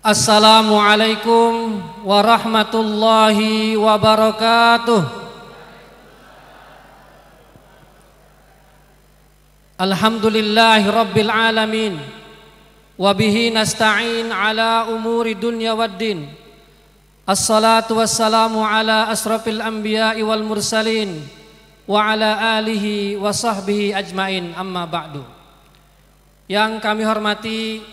Assalamualaikum warahmatullahi wabarakatuh Alhamdulillahi rabbil alamin Wabihi nasta'in ala umuri dunya waddin Assalatu wassalamu ala asrafil anbiya'i wal mursalin Wa ala alihi wa sahbihi ajmain amma ba'du Yang kami hormati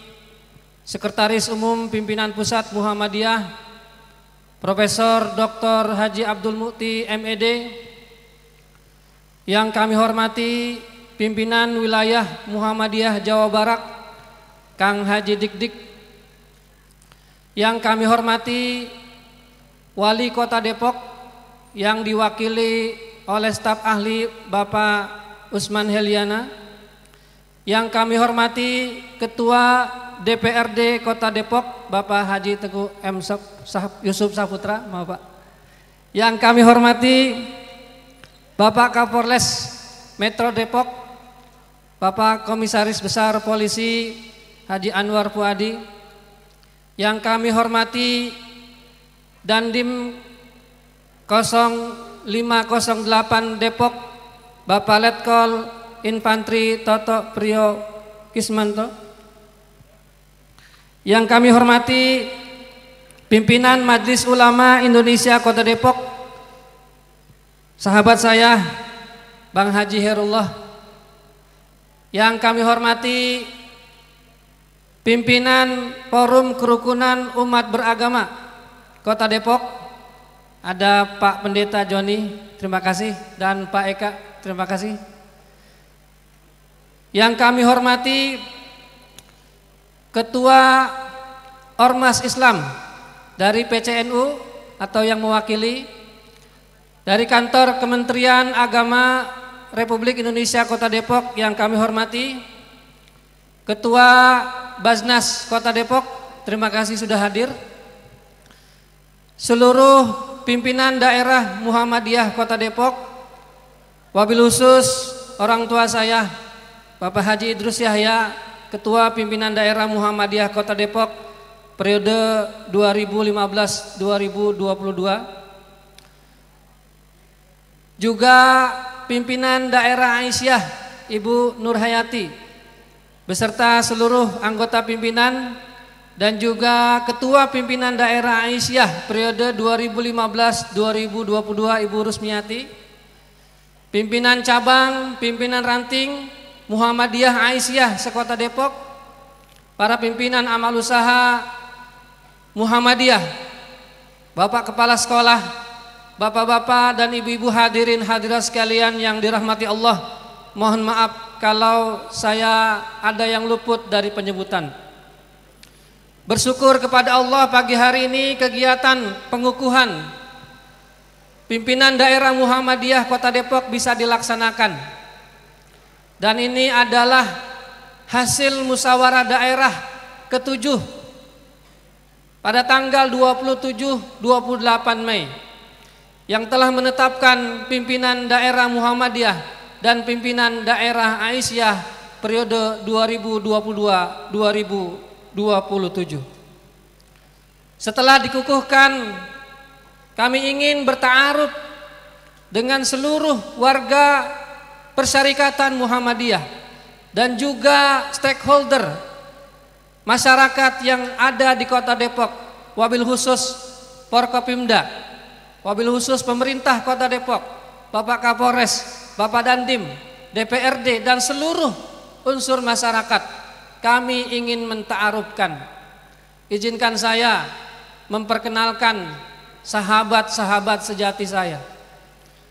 Sekretaris Umum Pimpinan Pusat Muhammadiyah Profesor Dr. Haji Abdul Mukti MED yang kami hormati Pimpinan Wilayah Muhammadiyah Jawa Barat Kang Haji Dikdik yang kami hormati Wali Kota Depok yang diwakili oleh staf ahli Bapak Usman Heliana yang kami hormati Ketua DPRD Kota Depok Bapak Haji Teguh M. Yusuf Saputra maaf Pak yang kami hormati Bapak Kapolres Metro Depok Bapak Komisaris Besar Polisi Haji Anwar Puadi yang kami hormati Dandim 0508 Depok Bapak Letkol Infantri Toto Priyo Kismanto yang kami hormati pimpinan Majelis Ulama Indonesia Kota Depok, sahabat saya Bang Haji Herullah. Yang kami hormati pimpinan Forum Kerukunan Umat Beragama Kota Depok, ada Pak Pendeta Joni, terima kasih dan Pak Eka, terima kasih. Yang kami hormati Ketua Ormas Islam dari PCNU atau yang mewakili dari kantor Kementerian Agama Republik Indonesia Kota Depok yang kami hormati Ketua Baznas Kota Depok terima kasih sudah hadir seluruh pimpinan daerah Muhammadiyah Kota Depok wabil khusus orang tua saya Bapak Haji Idrus Yahya Ketua Pimpinan Daerah Muhammadiyah Kota Depok periode 2015-2022. Juga Pimpinan Daerah Aisyah Ibu Nurhayati beserta seluruh anggota pimpinan dan juga Ketua Pimpinan Daerah Aisyah periode 2015-2022 Ibu Rusmiati, pimpinan cabang, pimpinan ranting, Muhammadiyah Aisyah sekota Depok, para pimpinan amal usaha Muhammadiyah, Bapak Kepala Sekolah, Bapak-bapak dan ibu-ibu hadirin hadirat sekalian yang dirahmati Allah, mohon maaf kalau saya ada yang luput dari penyebutan. Bersyukur kepada Allah pagi hari ini kegiatan pengukuhan pimpinan daerah Muhammadiyah Kota Depok bisa dilaksanakan. Dan ini adalah hasil musyawarah daerah ketujuh pada tanggal 27-28 Mei yang telah menetapkan pimpinan daerah Muhammadiyah dan pimpinan daerah Aisyah periode 2022-2027. Setelah dikukuhkan, kami ingin bertaruh dengan seluruh warga Persyarikatan Muhammadiyah dan juga stakeholder masyarakat yang ada di Kota Depok, wabil khusus Porkopimda, wabil khusus pemerintah Kota Depok, Bapak Kapolres, Bapak Dandim, DPRD dan seluruh unsur masyarakat. Kami ingin mentaarufkan. Izinkan saya memperkenalkan sahabat-sahabat sejati saya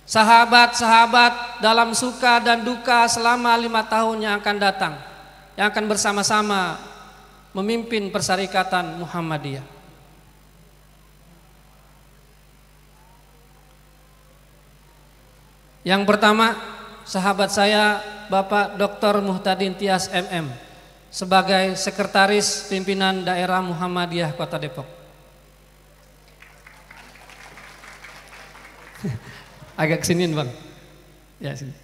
sahabat-sahabat dalam suka dan duka selama lima tahun yang akan datang yang akan bersama-sama memimpin persyarikatan Muhammadiyah. Yang pertama, sahabat saya Bapak Dr. Muhtadin Tias MM sebagai sekretaris pimpinan daerah Muhammadiyah Kota Depok. Agak kesiniin bang. Ya sini.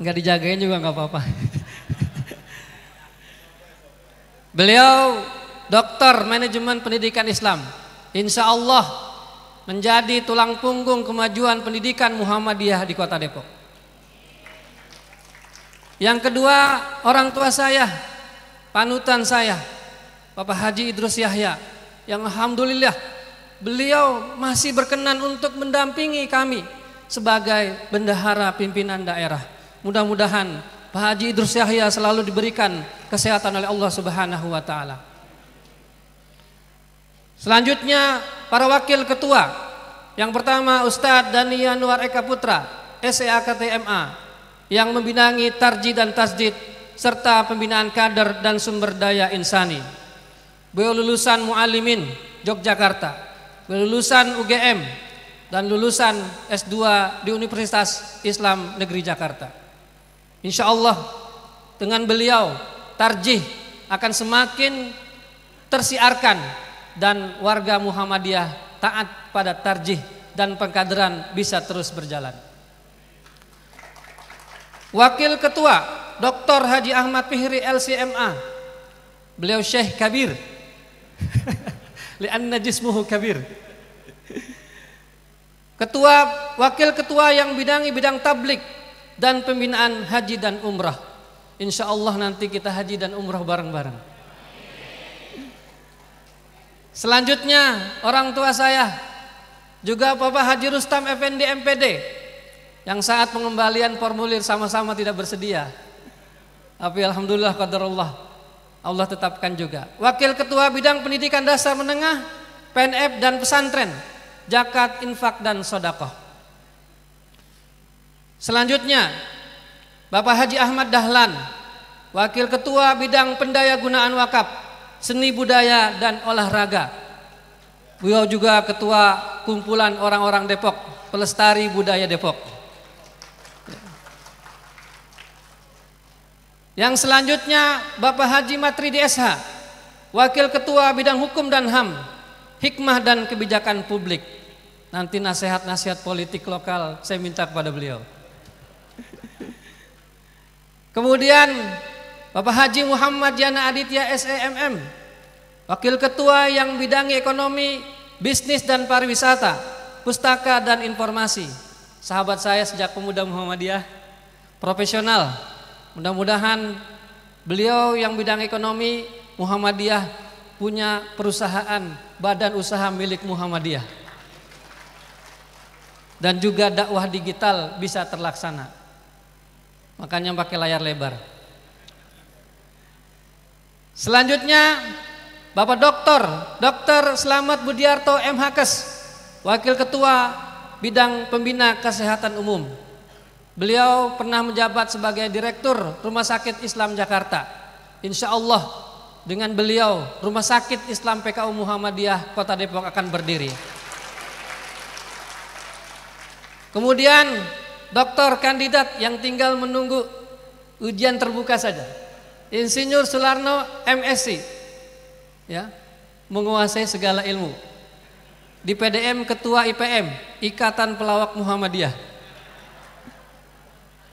Nggak dijagain juga nggak apa-apa. Beliau dokter manajemen pendidikan Islam. Insya Allah menjadi tulang punggung kemajuan pendidikan Muhammadiyah di kota Depok. Yang kedua orang tua saya, panutan saya, Bapak Haji Idrus Yahya, yang Alhamdulillah beliau masih berkenan untuk mendampingi kami sebagai bendahara pimpinan daerah. Mudah-mudahan Pak Haji Idrus Yahya selalu diberikan kesehatan oleh Allah Subhanahu wa taala. Selanjutnya para wakil ketua. Yang pertama Ustadz Dani Yanuar Eka Putra, SEAKTMA yang membinangi tarji dan tasjid serta pembinaan kader dan sumber daya insani. Beliau lulusan Mualimin Yogyakarta lulusan UGM dan lulusan S2 di Universitas Islam Negeri Jakarta. Insya Allah dengan beliau tarjih akan semakin tersiarkan dan warga Muhammadiyah taat pada tarjih dan pengkaderan bisa terus berjalan. Wakil Ketua Dr. Haji Ahmad Pihri LCMA Beliau Syekh Kabir li'anna jismuhu kabir. Ketua, wakil ketua yang bidangi bidang tablik dan pembinaan haji dan umrah. Insya Allah nanti kita haji dan umrah bareng-bareng. Selanjutnya orang tua saya juga Bapak Haji Rustam Effendi MPD yang saat pengembalian formulir sama-sama tidak bersedia. Tapi alhamdulillah Allah. Allah tetapkan juga. Wakil Ketua Bidang Pendidikan Dasar Menengah, PNF dan Pesantren, Jakat, Infak dan Sodakoh. Selanjutnya, Bapak Haji Ahmad Dahlan, Wakil Ketua Bidang Pendaya Gunaan Wakaf, Seni Budaya dan Olahraga. Beliau juga Ketua Kumpulan Orang-Orang Depok, Pelestari Budaya Depok. Yang selanjutnya Bapak Haji Matri DSH, Wakil Ketua Bidang Hukum dan HAM, Hikmah dan Kebijakan Publik. Nanti nasihat-nasihat politik lokal saya minta kepada beliau. Kemudian Bapak Haji Muhammad Yana Aditya SEMM, Wakil Ketua yang bidangi ekonomi, bisnis dan pariwisata, pustaka dan informasi. Sahabat saya sejak pemuda Muhammadiyah, profesional, Mudah-mudahan beliau yang bidang ekonomi Muhammadiyah punya perusahaan badan usaha milik Muhammadiyah. Dan juga dakwah digital bisa terlaksana. Makanya pakai layar lebar. Selanjutnya Bapak Doktor, Dokter Selamat Budiarto MHKes, Wakil Ketua Bidang Pembina Kesehatan Umum Beliau pernah menjabat sebagai direktur Rumah Sakit Islam Jakarta. Insya Allah dengan beliau Rumah Sakit Islam PKU Muhammadiyah Kota Depok akan berdiri. Kemudian dokter kandidat yang tinggal menunggu ujian terbuka saja. Insinyur Sularno MSc ya, menguasai segala ilmu. Di PDM Ketua IPM, Ikatan Pelawak Muhammadiyah.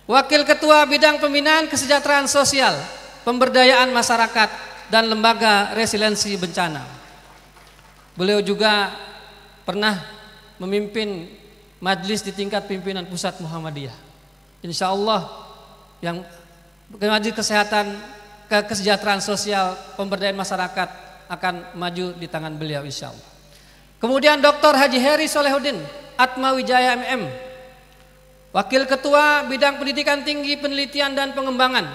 Wakil Ketua Bidang Pembinaan Kesejahteraan Sosial, Pemberdayaan Masyarakat, dan Lembaga Resiliensi Bencana. Beliau juga pernah memimpin majlis di tingkat pimpinan pusat Muhammadiyah. Insya Allah yang majlis kesehatan ke kesejahteraan sosial pemberdayaan masyarakat akan maju di tangan beliau insya Allah. Kemudian Dr. Haji Heri Solehudin Wijaya MM Wakil Ketua Bidang Pendidikan Tinggi Penelitian dan Pengembangan,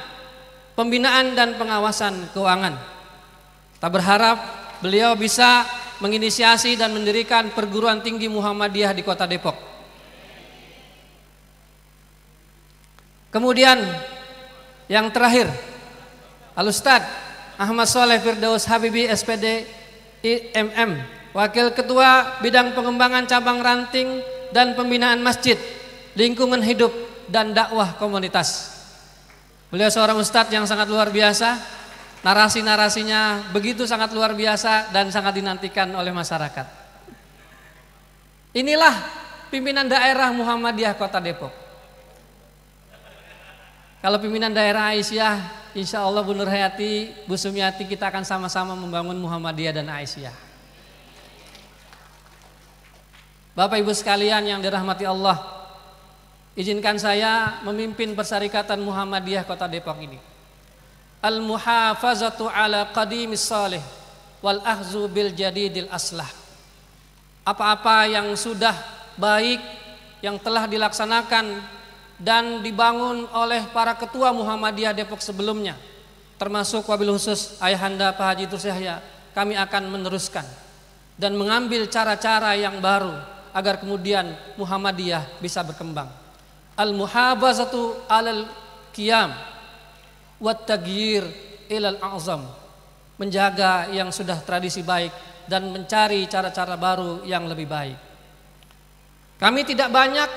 Pembinaan dan Pengawasan Keuangan. Kita berharap beliau bisa menginisiasi dan mendirikan perguruan tinggi Muhammadiyah di Kota Depok. Kemudian yang terakhir, Alustad Ahmad Soleh Firdaus Habibi SPD IMM, Wakil Ketua Bidang Pengembangan Cabang Ranting dan Pembinaan Masjid lingkungan hidup dan dakwah komunitas. Beliau seorang ustadz yang sangat luar biasa, narasi-narasinya begitu sangat luar biasa dan sangat dinantikan oleh masyarakat. Inilah pimpinan daerah Muhammadiyah Kota Depok. Kalau pimpinan daerah Aisyah, insya Allah Bu Nur Hayati, Bu Sumiati kita akan sama-sama membangun Muhammadiyah dan Aisyah. Bapak Ibu sekalian yang dirahmati Allah, Izinkan saya memimpin Persyarikatan Muhammadiyah Kota Depok ini. Al-muhafazatu ala qadimis salih wal ahzu bil jadidil aslah. Apa-apa yang sudah baik yang telah dilaksanakan dan dibangun oleh para ketua Muhammadiyah Depok sebelumnya termasuk wabil khusus Ayahanda Pak Haji Tursyahya kami akan meneruskan dan mengambil cara-cara yang baru agar kemudian Muhammadiyah bisa berkembang al muhabazatu alal qiyam wa tagyir ilal azam menjaga yang sudah tradisi baik dan mencari cara-cara baru yang lebih baik. Kami tidak banyak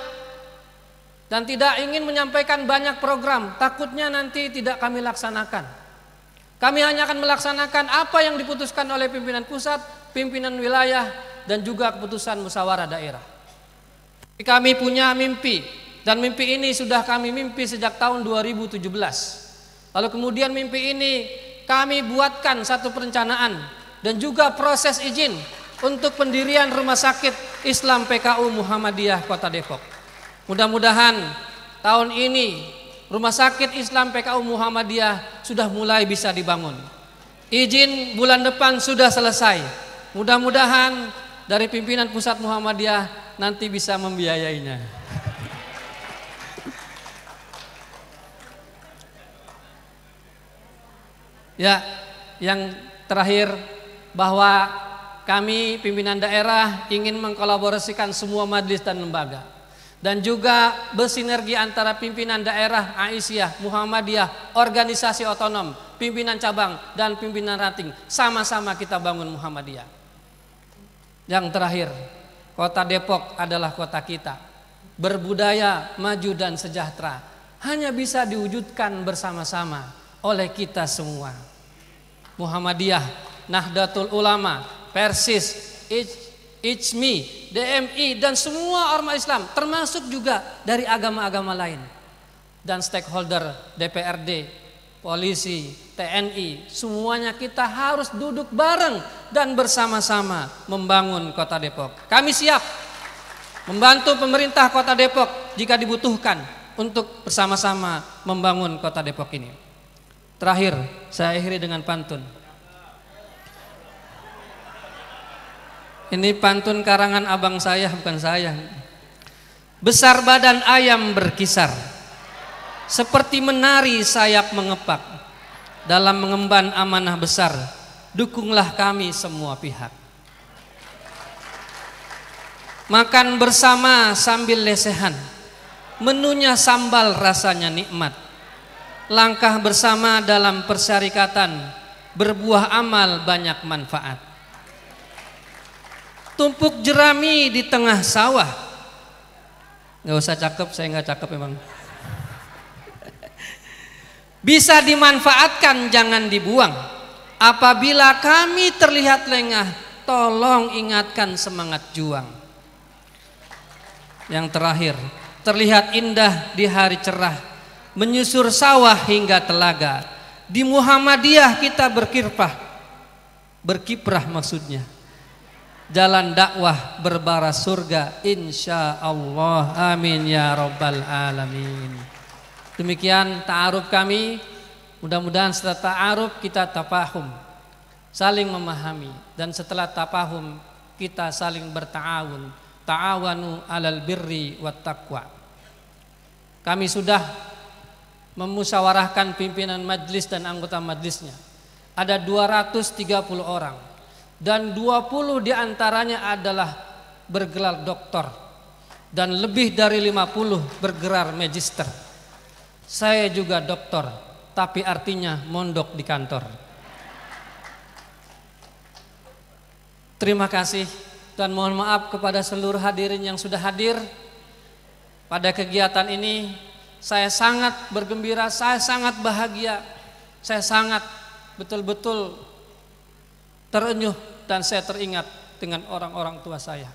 dan tidak ingin menyampaikan banyak program, takutnya nanti tidak kami laksanakan. Kami hanya akan melaksanakan apa yang diputuskan oleh pimpinan pusat, pimpinan wilayah, dan juga keputusan musyawarah daerah. Kami punya mimpi dan mimpi ini sudah kami mimpi sejak tahun 2017. Lalu kemudian mimpi ini kami buatkan satu perencanaan dan juga proses izin untuk pendirian Rumah Sakit Islam PKU Muhammadiyah Kota Depok. Mudah-mudahan tahun ini Rumah Sakit Islam PKU Muhammadiyah sudah mulai bisa dibangun. Izin bulan depan sudah selesai. Mudah-mudahan dari pimpinan pusat Muhammadiyah nanti bisa membiayainya. Ya, yang terakhir bahwa kami pimpinan daerah ingin mengkolaborasikan semua majelis dan lembaga dan juga bersinergi antara pimpinan daerah Aisyah, Muhammadiyah, organisasi otonom, pimpinan cabang dan pimpinan rating. sama-sama kita bangun Muhammadiyah. Yang terakhir, kota Depok adalah kota kita. Berbudaya, maju dan sejahtera hanya bisa diwujudkan bersama-sama oleh kita semua. Muhammadiyah, Nahdlatul Ulama, Persis, Ijmi, DMI dan semua ormas Islam termasuk juga dari agama-agama lain dan stakeholder DPRD, polisi, TNI, semuanya kita harus duduk bareng dan bersama-sama membangun Kota Depok. Kami siap membantu pemerintah Kota Depok jika dibutuhkan untuk bersama-sama membangun Kota Depok ini. Terakhir, saya akhiri dengan pantun. Ini pantun karangan abang saya, bukan saya. Besar badan ayam berkisar, seperti menari sayap mengepak. Dalam mengemban amanah besar, dukunglah kami semua pihak. Makan bersama sambil lesehan, menunya sambal rasanya nikmat langkah bersama dalam persyarikatan, berbuah amal banyak manfaat. Tumpuk jerami di tengah sawah. Nggak usah cakep, saya nggak cakep memang. Bisa dimanfaatkan, jangan dibuang. Apabila kami terlihat lengah, tolong ingatkan semangat juang. Yang terakhir, terlihat indah di hari cerah, menyusur sawah hingga telaga. Di Muhammadiyah kita berkirpah, berkiprah maksudnya. Jalan dakwah berbara surga insya Allah amin ya robbal alamin. Demikian ta'aruf kami. Mudah-mudahan setelah ta'aruf kita tapahum, saling memahami dan setelah tapahum kita saling bertaawun. Ta'awanu alal birri wa taqwa. Kami sudah memusyawarahkan pimpinan majlis dan anggota majlisnya. Ada 230 orang dan 20 diantaranya adalah bergelar doktor dan lebih dari 50 bergelar magister. Saya juga doktor, tapi artinya mondok di kantor. Terima kasih dan mohon maaf kepada seluruh hadirin yang sudah hadir pada kegiatan ini saya sangat bergembira, saya sangat bahagia, saya sangat betul-betul terenyuh dan saya teringat dengan orang-orang tua saya.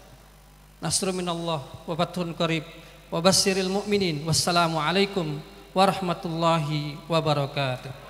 Nasrul minallah wa fathun qarib wa basyiril mu'minin. Wassalamualaikum warahmatullahi wabarakatuh.